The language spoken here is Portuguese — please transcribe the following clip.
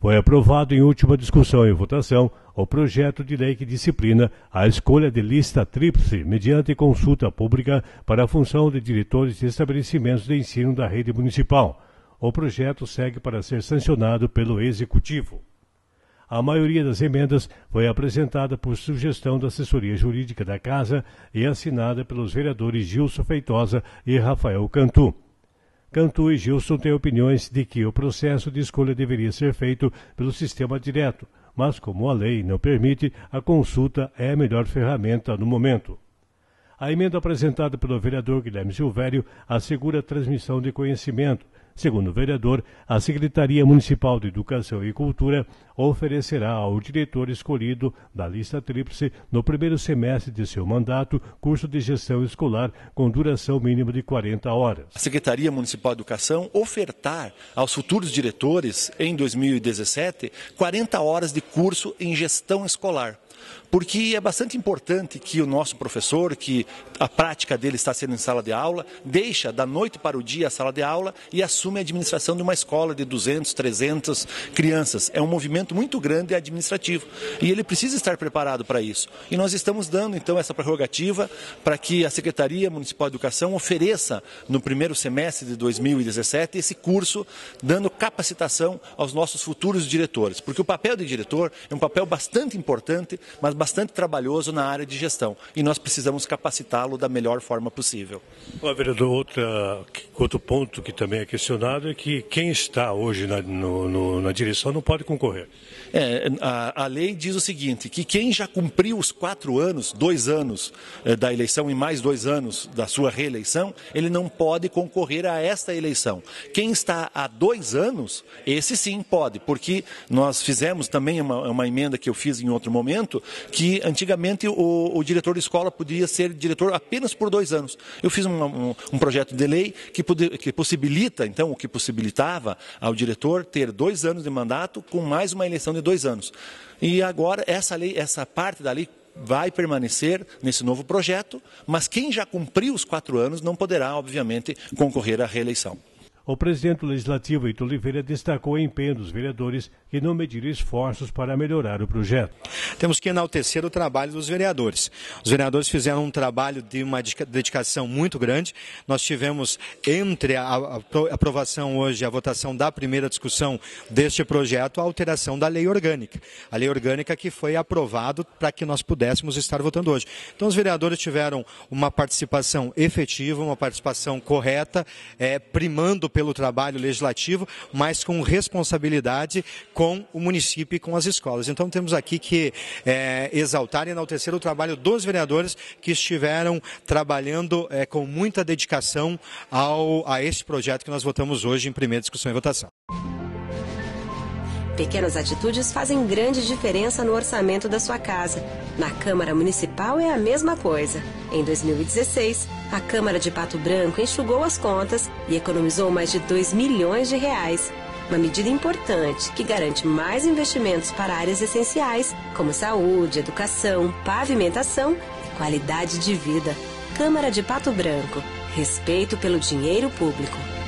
foi aprovado em última discussão e votação o projeto de lei que disciplina a escolha de lista tríplice mediante consulta pública para a função de diretores de estabelecimentos de ensino da rede municipal. O projeto segue para ser sancionado pelo Executivo. A maioria das emendas foi apresentada por sugestão da assessoria jurídica da Casa e assinada pelos vereadores Gilson Feitosa e Rafael Cantu. Cantu e Gilson têm opiniões de que o processo de escolha deveria ser feito pelo sistema direto, mas como a lei não permite, a consulta é a melhor ferramenta no momento. A emenda apresentada pelo vereador Guilherme Silvério assegura a transmissão de conhecimento Segundo o vereador, a Secretaria Municipal de Educação e Cultura oferecerá ao diretor escolhido da lista tríplice no primeiro semestre de seu mandato curso de gestão escolar com duração mínima de 40 horas. A Secretaria Municipal de Educação ofertar aos futuros diretores, em 2017, 40 horas de curso em gestão escolar porque é bastante importante que o nosso professor, que a prática dele está sendo em sala de aula, deixa da noite para o dia a sala de aula e assume a administração de uma escola de 200, 300 crianças. É um movimento muito grande administrativo e ele precisa estar preparado para isso. E nós estamos dando então essa prerrogativa para que a Secretaria Municipal de Educação ofereça no primeiro semestre de 2017 esse curso dando capacitação aos nossos futuros diretores, porque o papel de diretor é um papel bastante importante mas bastante trabalhoso na área de gestão. E nós precisamos capacitá-lo da melhor forma possível. vereador, outra, outro ponto que também é questionado é que quem está hoje na, no, no, na direção não pode concorrer. É, a, a, lei diz o seguinte, que quem já cumpriu os quatro anos, dois anos eh, da eleição e mais dois anos da sua reeleição, ele não pode concorrer a esta eleição. Quem está há dois anos, esse sim pode, porque nós fizemos também uma, uma emenda que eu fiz em outro momento, que antigamente o, o diretor de escola podia ser diretor apenas por dois anos. Eu fiz um, um, um projeto de lei que, que possibilita, então, o que possibilitava ao diretor ter dois anos de mandato com mais uma eleição de dois anos. E agora essa lei, essa parte da lei vai permanecer nesse novo projeto, mas quem já cumpriu os quatro anos não poderá, obviamente, concorrer à reeleição. O presidente do Legislativo, Heitor Oliveira, destacou o empenho dos vereadores que não medir esforços para melhorar o projeto. Temos que enaltecer o trabalho dos vereadores. Os vereadores fizeram um trabalho de uma dedicação muito grande. Nós tivemos, entre a aprovação hoje, a votação da primeira discussão deste projeto, a alteração da lei orgânica. A lei orgânica que foi aprovada para que nós pudéssemos estar votando hoje. Então, os vereadores tiveram uma participação efetiva, uma participação correta, é, primando pelo trabalho legislativo, mas com responsabilidade com o município e com as escolas. Então temos aqui que é, exaltar e enaltecer o trabalho dos vereadores que estiveram trabalhando é, com muita dedicação ao, a este projeto que nós votamos hoje em primeira discussão e votação. Pequenas atitudes fazem grande diferença no orçamento da sua casa. Na Câmara Municipal é a mesma coisa. Em 2016, a Câmara de Pato Branco enxugou as contas e economizou mais de 2 milhões de reais. Uma medida importante que garante mais investimentos para áreas essenciais, como saúde, educação, pavimentação e qualidade de vida. Câmara de Pato Branco. Respeito pelo dinheiro público.